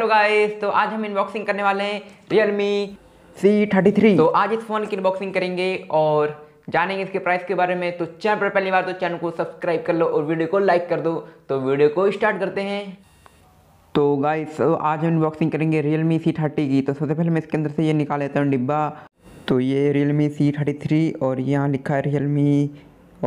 hello guys तो आज हम इनबॉक्सिंग करने वाले हैं रियलमी सी थर्टी थ्री तो आज इस फ़ोन की इनबॉक्सिंग करेंगे और जानेंगे इसके प्राइस के बारे में तो चैनल पर पहली बार तो चैनल को सब्सक्राइब कर लो और वीडियो को लाइक कर दो तो वीडियो को स्टार्ट करते हैं तो गाइस तो आज हम इनबॉक्सिंग करेंगे रियलमी सी थर्टी की तो सबसे पहले मैं इसके अंदर से ये निकाल लेता हूँ डिब्बा तो ये रियलमी सी थर्टी थ्री और यहाँ लिखा है रियलमी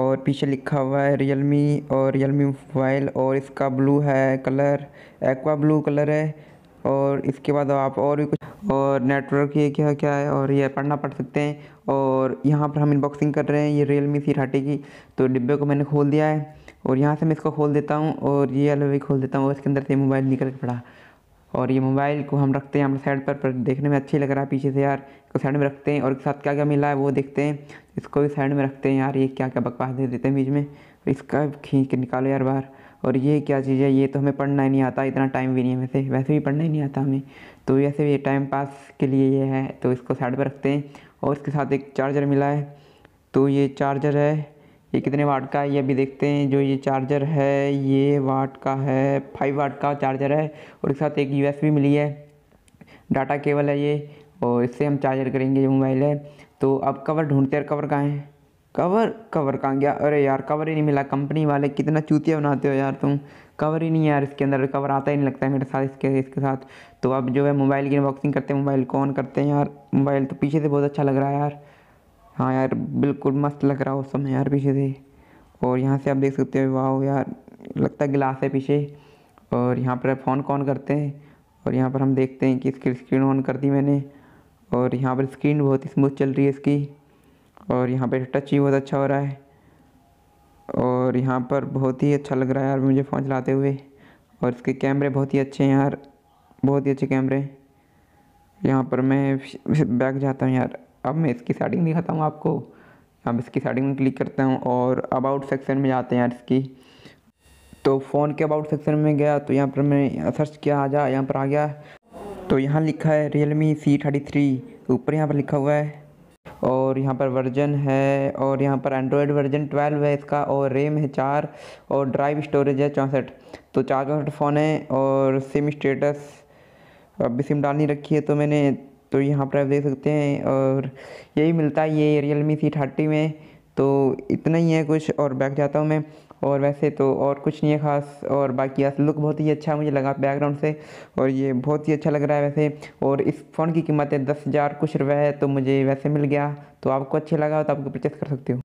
और पीछे लिखा हुआ है रियलमी और रियलमी मोबाइल और इसका ब्लू है कलर एक्वा ब्लू कलर है और इसके बाद आप और भी कुछ और नेटवर्क ये क्या क्या है और ये पढ़ना पढ़ सकते हैं और यहाँ पर हम इनबॉक्सिंग कर रहे हैं ये रियल मी सी थर्टी की तो डिब्बे को मैंने खोल दिया है और यहाँ से मैं इसको खोल देता हूँ और ये भी खोल देता हूँ और इसके अंदर से मोबाइल निकल के पड़ा और ये मोबाइल को हम रखते हैं हम साइड पर, पर देखने में अच्छी लग रहा है पीछे से यार इसको साइड में रखते हैं और साथ क्या क्या मिला है वो देखते हैं इसको भी साइड में रखते हैं यार ये क्या क्या बकवास दे देते हैं बीच में इसका खींच के निकालो यार बाहर और ये क्या चीज़ है ये तो हमें पढ़ना ही नहीं आता इतना टाइम भी नहीं है वैसे वैसे भी पढ़ना ही नहीं आता हमें तो वैसे भी टाइम पास के लिए ये है तो इसको साइड पर रखते हैं और इसके साथ एक चार्जर मिला है तो ये चार्जर है ये कितने वाट का है ये अभी देखते हैं जो ये चार्जर है ये वाट का है फाइव वाट का चार्जर है और इसके साथ एक यू मिली है डाटा केबल है ये और इससे हम चार्जर करेंगे जो मोबाइल है तो अब कवर ढूंढते हैं कवर कहाँ है कवर कवर कहाँ गया अरे यार कवर ही नहीं मिला कंपनी वाले कितना चूतिया बनाते हो यार तुम कवर ही नहीं यार इसके अंदर कवर आता ही नहीं लगता है मेरे साथ इसके इसके साथ तो अब जो है मोबाइल की अनबॉक्सिंग करते हैं मोबाइल को ऑन करते हैं यार मोबाइल तो पीछे से बहुत अच्छा लग रहा है यार हाँ यार बिल्कुल मस्त लग रहा है उस समय यार पीछे से और यहाँ से आप देख सकते हो वाह यार लगता है गिलास है पीछे और यहाँ पर फ़ोन कौन करते हैं और यहाँ पर हम देखते हैं कि इसकी स्क्रीन ऑन कर दी मैंने और यहाँ पर स्क्रीन बहुत स्मूथ चल रही है इसकी और यहाँ पे टच ही बहुत अच्छा हो रहा है और यहाँ पर बहुत ही अच्छा लग रहा है यार मुझे फ़ोन चलाते हुए और इसके कैमरे बहुत ही अच्छे हैं यार बहुत ही अच्छे कैमरे यहाँ पर मैं बैक जाता हूँ यार अब मैं इसकी सेटिंग दिखाता हूँ आपको अब इसकी सेटिंग में क्लिक करता हूँ और अबाउट सेक्शन में जाते हैं यार इसकी तो फ़ोन के अबाउट सेक्शन में गया तो यहाँ पर मैं सर्च किया आ जा यहाँ पर आ गया तो यहाँ लिखा है Realme C thirty three ऊपर यहाँ पर लिखा हुआ है और यहाँ पर वर्जन है और यहाँ पर एंड्रॉयड वर्जन 12 है इसका और रेम है चार और ड्राइव स्टोरेज है चौंसठ तो चार चौंसठ फ़ोन है और सिम स्टेटस अभी सिम डालनी रखी है तो मैंने तो यहाँ पर आप देख सकते हैं और यही मिलता है ये रियल मी सी थर्टी में तो इतना ही है कुछ और बैक जाता हूँ मैं और वैसे तो और कुछ नहीं है ख़ास और बाकी यार लुक बहुत ही अच्छा मुझे लगा बैकग्राउंड से और ये बहुत ही अच्छा लग रहा है वैसे और इस फ़ोन की कीमत है दस हज़ार कुछ रुपये है तो मुझे वैसे मिल गया तो आपको अच्छा लगा तो आपको परचेस कर सकते हो